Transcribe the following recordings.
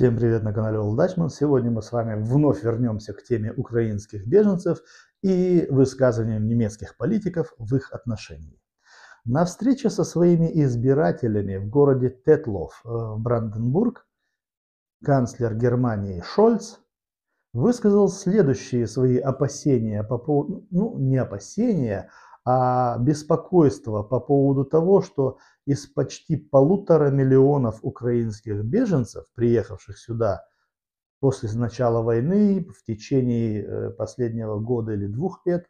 Всем привет на канале Олдачман. Сегодня мы с вами вновь вернемся к теме украинских беженцев и высказываниям немецких политиков в их отношении. На встрече со своими избирателями в городе Тетлов в э, Бранденбург канцлер Германии Шольц высказал следующие свои опасения по поводу, ну не опасения, а беспокойство по поводу того, что из почти полутора миллионов украинских беженцев, приехавших сюда после начала войны, в течение э, последнего года или двух лет,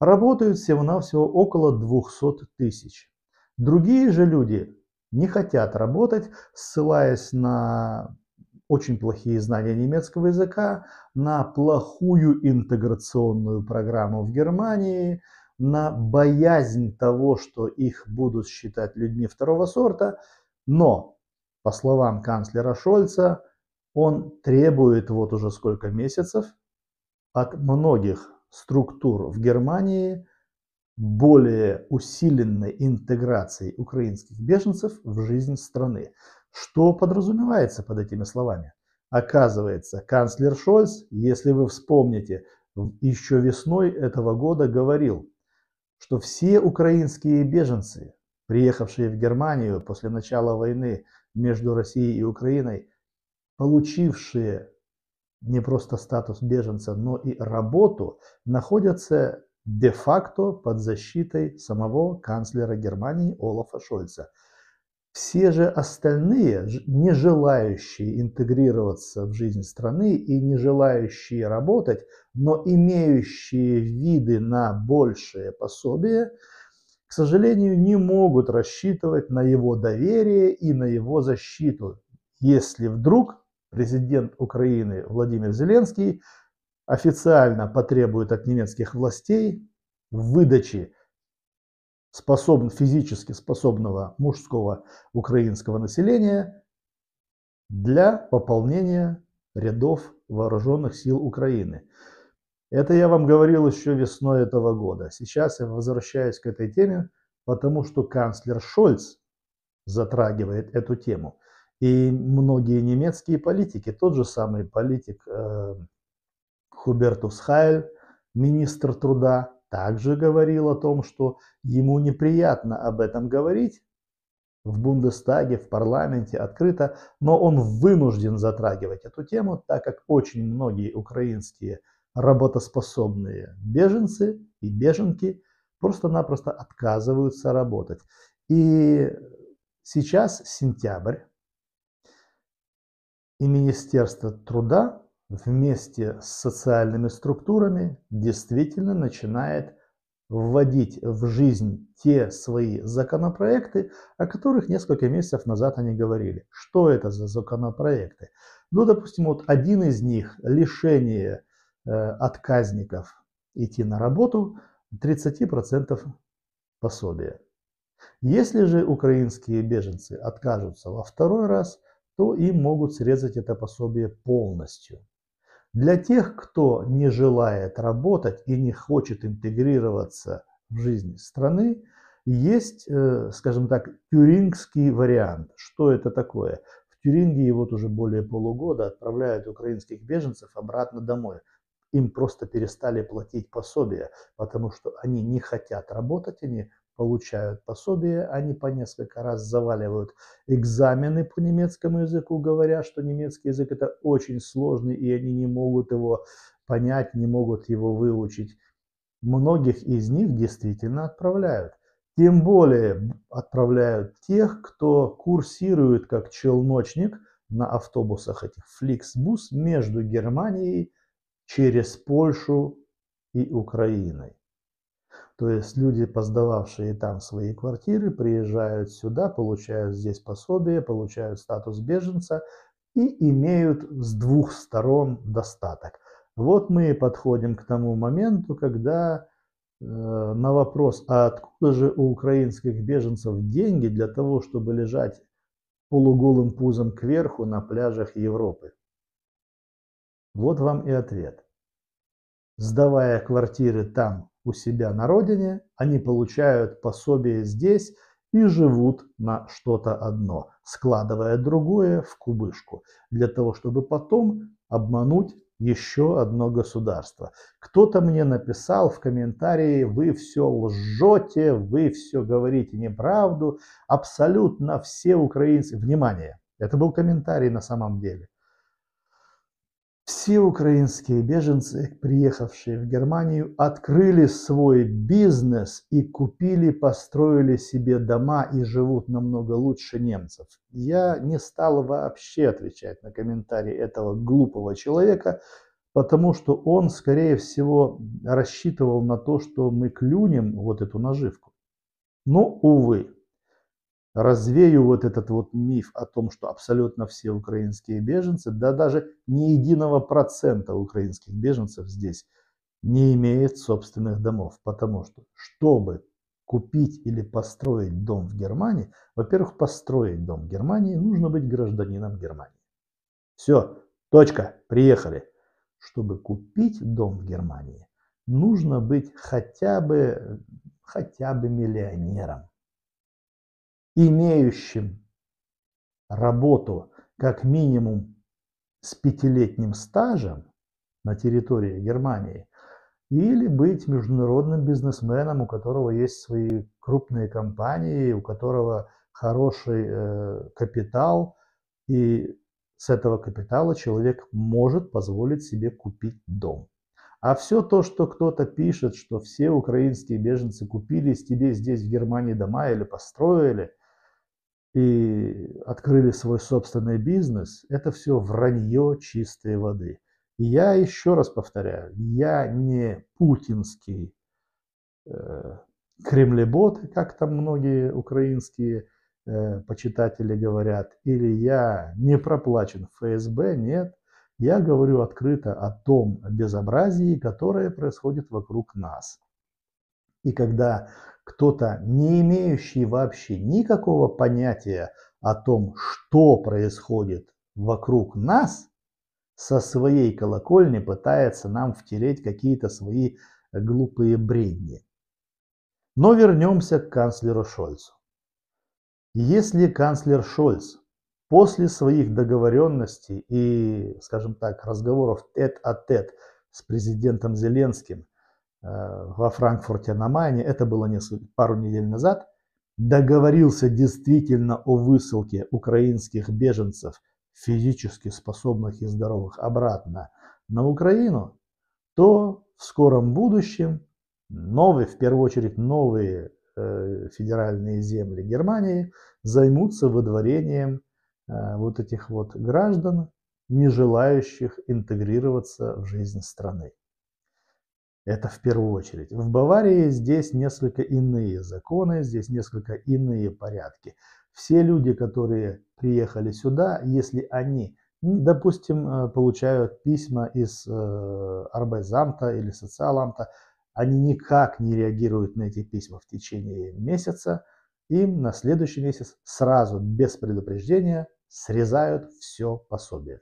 работают всего-навсего около 200 тысяч. Другие же люди не хотят работать, ссылаясь на очень плохие знания немецкого языка, на плохую интеграционную программу в Германии, на боязнь того, что их будут считать людьми второго сорта, но, по словам канцлера Шольца, он требует вот уже сколько месяцев от многих структур в Германии более усиленной интеграции украинских беженцев в жизнь страны. Что подразумевается под этими словами? Оказывается, канцлер Шольц, если вы вспомните, еще весной этого года говорил, что все украинские беженцы, приехавшие в Германию после начала войны между Россией и Украиной, получившие не просто статус беженца, но и работу, находятся де-факто под защитой самого канцлера Германии Олафа Шольца – все же остальные, не желающие интегрироваться в жизнь страны и не желающие работать, но имеющие виды на большее пособие, к сожалению, не могут рассчитывать на его доверие и на его защиту, если вдруг президент Украины Владимир Зеленский официально потребует от немецких властей выдачи способ, физически способного мужского украинского населения для пополнения рядов вооруженных сил Украины. Это я вам говорил еще весной этого года. Сейчас я возвращаюсь к этой теме, потому что канцлер Шольц затрагивает эту тему. И многие немецкие политики, тот же самый политик э, Хубертус Хайль, министр труда, также говорил о том, что ему неприятно об этом говорить в Бундестаге, в парламенте открыто, но он вынужден затрагивать эту тему, так как очень многие украинские работоспособные беженцы и беженки просто-напросто отказываются работать. И сейчас сентябрь, и Министерство труда вместе с социальными структурами действительно начинает вводить в жизнь те свои законопроекты, о которых несколько месяцев назад они говорили. Что это за законопроекты? Ну, допустим, вот один из них – лишение э, отказников идти на работу 30% пособия. Если же украинские беженцы откажутся во второй раз, то им могут срезать это пособие полностью. Для тех, кто не желает работать и не хочет интегрироваться в жизнь страны, есть, э, скажем так, тюрингский вариант. Что это такое? В Тюрингии вот уже более полугода отправляют украинских беженцев обратно домой. Им просто перестали платить пособия, потому что они не хотят работать, они получают пособие, они по несколько раз заваливают экзамены по немецкому языку, говоря, что немецкий язык это очень сложный, и они не могут его понять, не могут его выучить. Многих из них действительно отправляют. Тем более отправляют тех, кто курсирует как челночник на автобусах этих фликсбус между Германией через Польшу и Украиной. То есть люди, поздававшие там свои квартиры, приезжают сюда, получают здесь пособие, получают статус беженца и имеют с двух сторон достаток. Вот мы и подходим к тому моменту, когда э, на вопрос, а откуда же у украинских беженцев деньги для того, чтобы лежать полуголым пузом кверху на пляжах Европы? Вот вам и ответ. Сдавая квартиры там, у себя на родине, они получают пособие здесь и живут на что-то одно, складывая другое в кубышку, для того, чтобы потом обмануть еще одно государство. Кто-то мне написал в комментарии, вы все лжете, вы все говорите неправду, абсолютно все украинцы... Внимание, это был комментарий на самом деле. Все украинские беженцы, приехавшие в Германию, открыли свой бизнес и купили, построили себе дома и живут намного лучше немцев. Я не стал вообще отвечать на комментарии этого глупого человека, потому что он, скорее всего, рассчитывал на то, что мы клюнем вот эту наживку. Но, увы, развею вот этот вот миф о том, что абсолютно все украинские беженцы, да даже ни единого процента украинских беженцев здесь не имеет собственных домов, потому что чтобы купить или построить дом в Германии, во-первых, построить дом в Германии нужно быть гражданином Германии. Все, точка, приехали. Чтобы купить дом в Германии, нужно быть хотя бы, хотя бы миллионером имеющим работу как минимум с пятилетним стажем на территории Германии, или быть международным бизнесменом, у которого есть свои крупные компании, у которого хороший э, капитал, и с этого капитала человек может позволить себе купить дом. А все то, что кто-то пишет, что все украинские беженцы купили себе здесь в Германии дома или построили, и открыли свой собственный бизнес, это все вранье чистой воды. И я еще раз повторяю, я не путинский э, кремлебот, как там многие украинские э, почитатели говорят, или я не проплачен в ФСБ, нет. Я говорю открыто о том безобразии, которое происходит вокруг нас. И когда кто-то, не имеющий вообще никакого понятия о том, что происходит вокруг нас, со своей колокольни пытается нам втереть какие-то свои глупые бредни. Но вернемся к канцлеру Шольцу. Если канцлер Шольц после своих договоренностей и, скажем так, разговоров тет-а-тет с президентом Зеленским – Э, во Франкфурте на Майне, это было несколько, пару недель назад, договорился действительно о высылке украинских беженцев, физически способных и здоровых, обратно на Украину, то в скором будущем новые, в первую очередь новые э, федеральные земли Германии займутся выдворением э, вот этих вот граждан, не желающих интегрироваться в жизнь страны. Это в первую очередь. В Баварии здесь несколько иные законы, здесь несколько иные порядки. Все люди, которые приехали сюда, если они, допустим, э, получают письма из э, Арбайзамта или Социаламта, они никак не реагируют на эти письма в течение месяца, им на следующий месяц сразу, без предупреждения, срезают все пособие.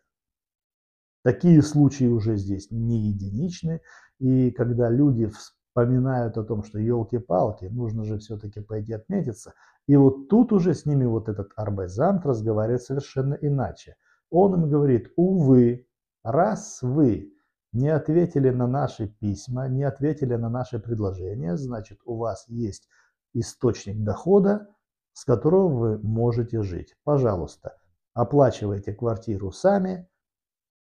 Такие случаи уже здесь не единичны, и когда люди вспоминают о том, что елки-палки, нужно же все-таки пойти отметиться, и вот тут уже с ними вот этот арбайзант разговаривает совершенно иначе. Он им говорит, увы, раз вы не ответили на наши письма, не ответили на наши предложения, значит у вас есть источник дохода, с которого вы можете жить. Пожалуйста, оплачивайте квартиру сами,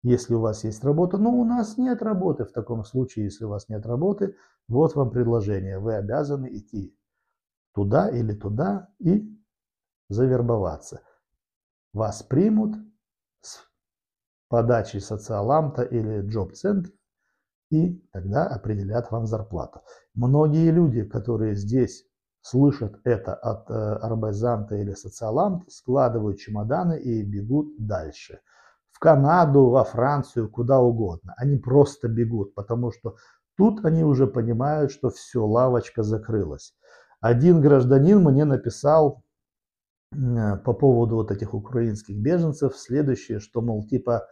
если у вас есть работа. Но у нас нет работы. В таком случае, если у вас нет работы, вот вам предложение. Вы обязаны идти туда или туда и завербоваться. Вас примут с подачи социаламта или джоб-центра и тогда определят вам зарплату. Многие люди, которые здесь слышат это от э, или социаламта, складывают чемоданы и бегут дальше – в Канаду, во Францию, куда угодно. Они просто бегут, потому что тут они уже понимают, что все, лавочка закрылась. Один гражданин мне написал э, по поводу вот этих украинских беженцев следующее, что, мол, типа,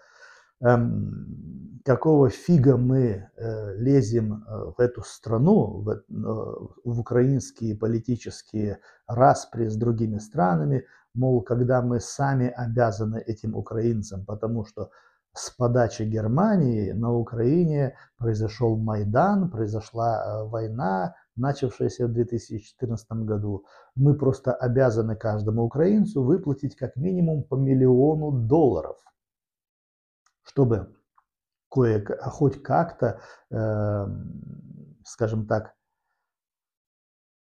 эм, какого фига мы э, лезем э, в эту страну, в, э, в украинские политические распри с другими странами, мол, когда мы сами обязаны этим украинцам, потому что с подачи Германии на Украине произошел Майдан, произошла э, война, начавшаяся в 2014 году. Мы просто обязаны каждому украинцу выплатить как минимум по миллиону долларов, чтобы кое хоть как-то, э, скажем так,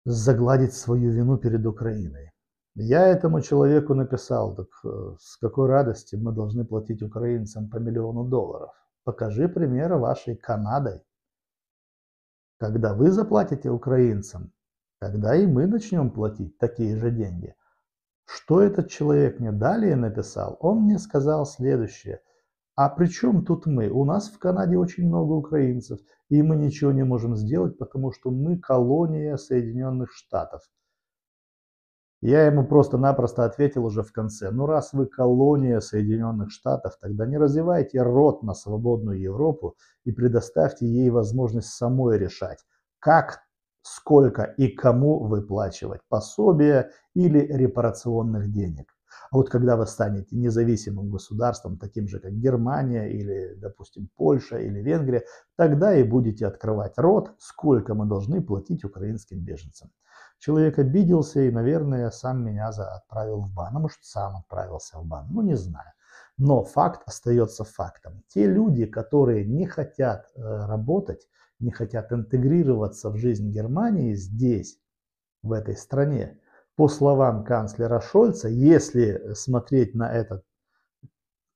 загладить свою вину перед Украиной. Я этому человеку написал, так э, с какой радости мы должны платить украинцам по миллиону долларов. Покажи примеры вашей Канады. Когда вы заплатите украинцам, тогда и мы начнем платить такие же деньги. Что этот человек мне далее написал, он мне сказал следующее. А при чем тут мы? У нас в Канаде очень много украинцев, и мы ничего не можем сделать, потому что мы колония Соединенных Штатов – я ему просто-напросто ответил уже в конце, ну раз вы колония Соединенных Штатов, тогда не развивайте рот на свободную Европу и предоставьте ей возможность самой решать, как, сколько и кому выплачивать пособия или репарационных денег. А вот когда вы станете независимым государством, таким же как Германия или, допустим, Польша или Венгрия, тогда и будете открывать рот, сколько мы должны платить украинским беженцам. Человек обиделся и, наверное, сам меня за отправил в бан. А может, сам отправился в бан, ну не знаю. Но факт остается фактом. Те люди, которые не хотят э, работать, не хотят интегрироваться в жизнь Германии здесь, в этой стране, по словам канцлера Шольца, если смотреть на этот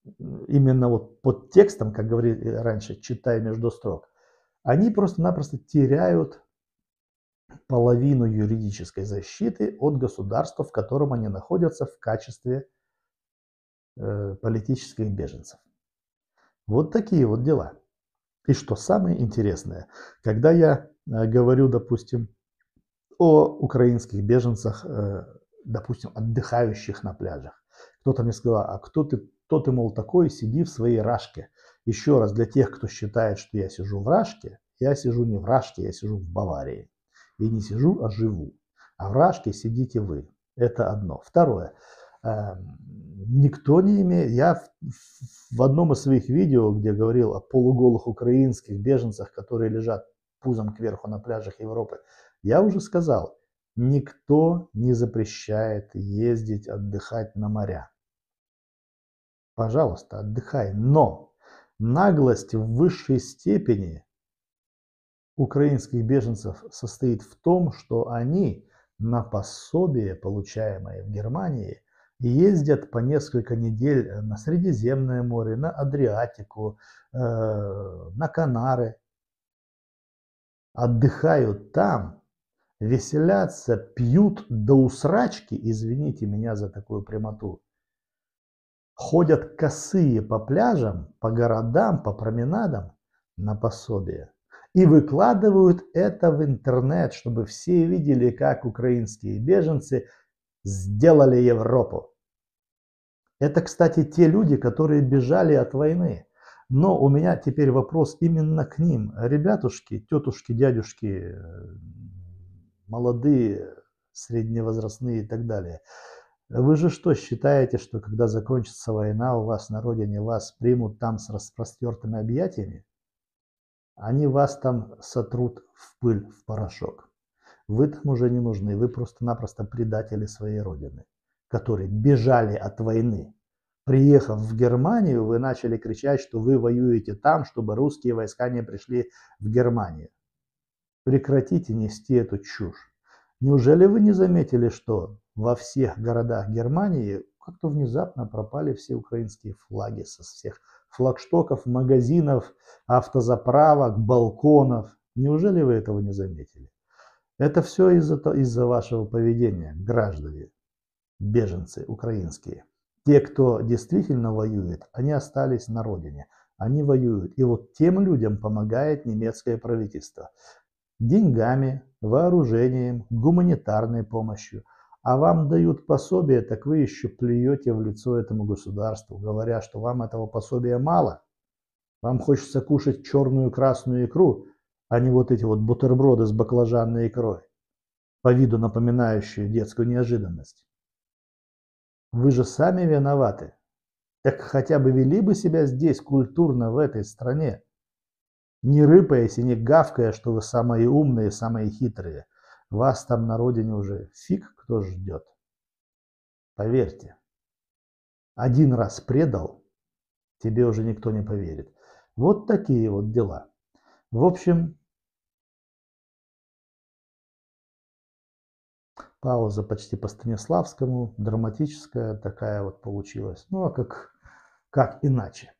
э, именно вот под текстом, как говорили раньше, читая между строк, они просто-напросто теряют половину юридической защиты от государства, в котором они находятся в качестве э, политических беженцев. Вот такие вот дела. И что самое интересное, когда я э, говорю, допустим, о украинских беженцах, э, допустим, отдыхающих на пляжах, кто-то мне сказал, а кто ты, кто ты, мол, такой, сиди в своей рашке. Еще раз, для тех, кто считает, что я сижу в рашке, я сижу не в рашке, я сижу в Баварии. Я не сижу, а живу. А в рашке сидите вы. Это одно. Второе. Эм, никто не имеет... Я в одном из своих видео, где говорил о полуголых украинских беженцах, которые лежат пузом кверху на пляжах Европы, я уже сказал, никто не запрещает ездить отдыхать на моря. Пожалуйста, отдыхай. Но наглость в высшей степени украинских беженцев состоит в том, что они на пособие, получаемое в Германии, ездят по несколько недель на Средиземное море, на Адриатику, э, на Канары, отдыхают там, веселятся, пьют до усрачки, извините меня за такую прямоту, ходят косые по пляжам, по городам, по променадам на пособие и выкладывают это в интернет, чтобы все видели, как украинские беженцы сделали Европу. Это, кстати, те люди, которые бежали от войны. Но у меня теперь вопрос именно к ним. Ребятушки, тетушки, дядюшки, э, молодые, средневозрастные и так далее. Вы же что считаете, что когда закончится война, у вас на родине вас примут там с распростертыми объятиями? Они вас там сотрут в пыль, в порошок. Вы там уже не нужны, вы просто-напросто предатели своей родины, которые бежали от войны. Приехав в Германию, вы начали кричать, что вы воюете там, чтобы русские войска не пришли в Германию. Прекратите нести эту чушь. Неужели вы не заметили, что во всех городах Германии как-то внезапно пропали все украинские флаги со всех флагштоков, магазинов, автозаправок, балконов. Неужели вы этого не заметили? Это все из-за из вашего поведения, граждане, беженцы украинские. Те, кто действительно воюет, они остались на родине. Они воюют. И вот тем людям помогает немецкое правительство. Деньгами, вооружением, гуманитарной помощью – а вам дают пособие, так вы еще плюете в лицо этому государству, говоря, что вам этого пособия мало. Вам хочется кушать черную красную икру, а не вот эти вот бутерброды с баклажанной икрой, по виду напоминающие детскую неожиданность. Вы же сами виноваты. Так хотя бы вели бы себя здесь культурно в этой стране, не рыпаясь и не гавкая, что вы самые умные, самые хитрые – вас там на родине уже фиг кто ждет. Поверьте, один раз предал, тебе уже никто не поверит. Вот такие вот дела. В общем, пауза почти по Станиславскому, драматическая такая вот получилась. Ну а как, как иначе?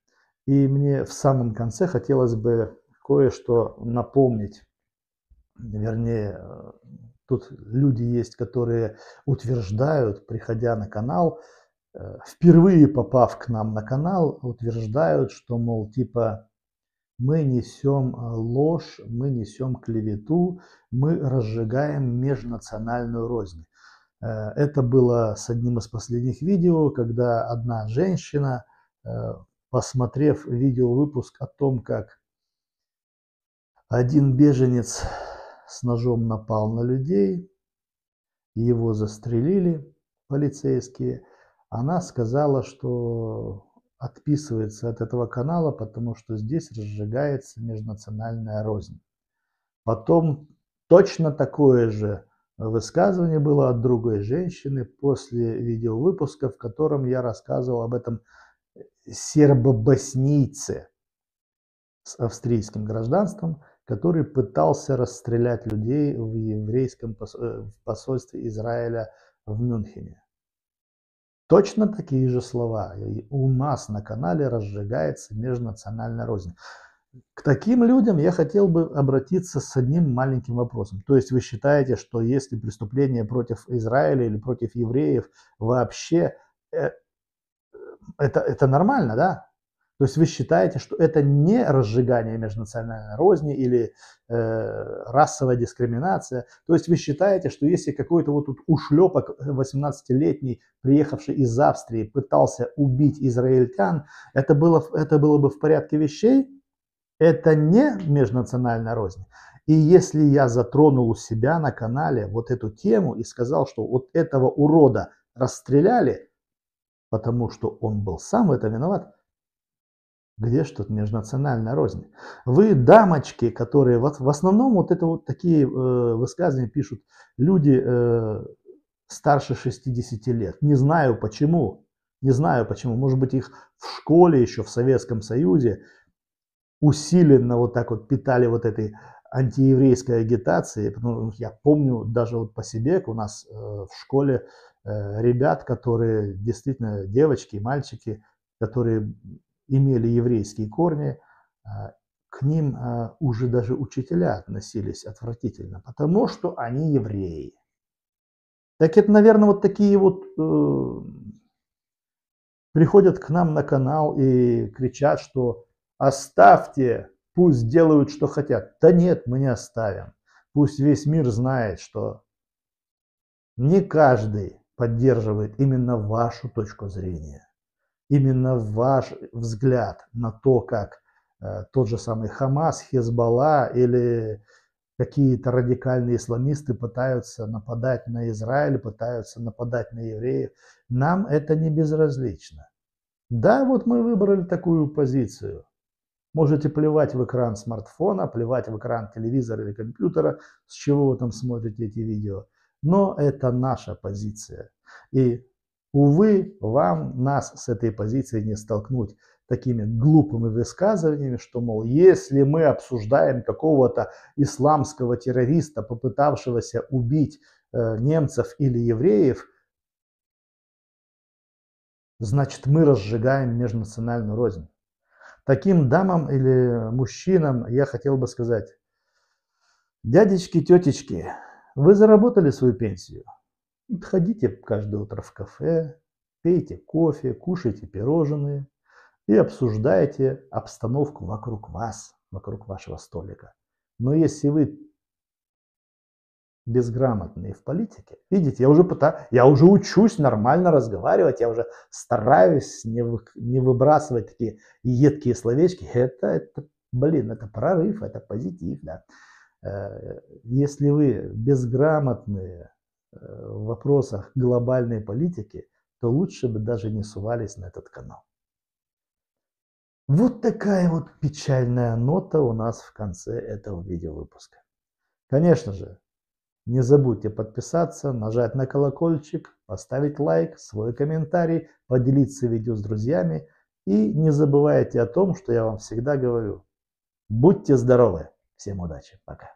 И мне в самом конце хотелось бы кое-что напомнить вернее, э, тут люди есть, которые утверждают, приходя на канал, э, впервые попав к нам на канал, утверждают, что, мол, типа, мы несем э, ложь, мы несем клевету, мы разжигаем межнациональную рознь. Это было с одним из последних видео, когда одна женщина, посмотрев видеовыпуск о том, как один беженец с ножом напал на людей, его застрелили полицейские. Она сказала, что отписывается от этого канала, потому что здесь разжигается межнациональная рознь. Потом точно такое же высказывание было от другой женщины после видеовыпуска, в котором я рассказывал об этом сербобоснийце с австрийским гражданством – который пытался расстрелять людей в еврейском э, посольстве Израиля в Мюнхене. Точно такие же слова у нас на канале разжигается межнациональная рознь. К таким людям я хотел бы обратиться с одним маленьким вопросом. То есть вы считаете, что если преступление против Израиля или против евреев вообще э, э, это, это нормально, да? То есть вы считаете, что это не разжигание межнациональной розни или э, расовая дискриминация. То есть вы считаете, что если какой-то вот тут ушлепок 18-летний, приехавший из Австрии, пытался убить израильтян, это было, это было бы в порядке вещей? Это не межнациональная рознь. И если я затронул у себя на канале вот эту тему и сказал, что вот этого урода расстреляли, потому что он был сам в этом виноват, где же тут межнациональная рознь? Вы, дамочки, которые вот в основном вот это вот такие э, высказывания пишут люди э, старше 60 лет. Не знаю почему, не знаю почему. Может быть их в школе еще в Советском Союзе усиленно вот так вот питали вот этой антиеврейской агитации. Ну, я помню даже вот по себе, у нас э, в школе э, ребят, которые действительно девочки и мальчики, которые имели еврейские корни, э, к ним э, уже даже учителя относились отвратительно, потому что они евреи. Так это, наверное, вот такие вот э, приходят к нам на канал и кричат, что оставьте, пусть делают, что хотят. Да нет, мы не оставим. Пусть весь мир знает, что не каждый поддерживает именно вашу точку зрения именно ваш взгляд на то, как э, тот же самый Хамас, Хезбалла или какие-то радикальные исламисты пытаются нападать на Израиль, пытаются нападать на евреев. Нам это не безразлично. Да, вот мы выбрали такую позицию. Можете плевать в экран смартфона, плевать в экран телевизора или компьютера, с чего вы там смотрите эти видео. Но это наша позиция. И Увы, вам нас с этой позиции не столкнуть такими глупыми высказываниями, что, мол, если мы обсуждаем какого-то исламского террориста, попытавшегося убить э, немцев или евреев, значит мы разжигаем межнациональную рознь. Таким дамам или мужчинам я хотел бы сказать, дядечки, тетечки, вы заработали свою пенсию, Ходите каждое утро в кафе, пейте кофе, кушайте пирожные и обсуждайте обстановку вокруг вас, вокруг вашего столика. Но если вы безграмотные в политике. Видите, я уже пытаюсь, я уже учусь нормально разговаривать, я уже стараюсь не, вы, не выбрасывать такие едкие словечки. Это, это, блин, это прорыв, это позитив, да. Э, если вы безграмотные в вопросах глобальной политики, то лучше бы даже не сувались на этот канал. Вот такая вот печальная нота у нас в конце этого видеовыпуска. Конечно же, не забудьте подписаться, нажать на колокольчик, поставить лайк, свой комментарий, поделиться видео с друзьями и не забывайте о том, что я вам всегда говорю. Будьте здоровы! Всем удачи! Пока!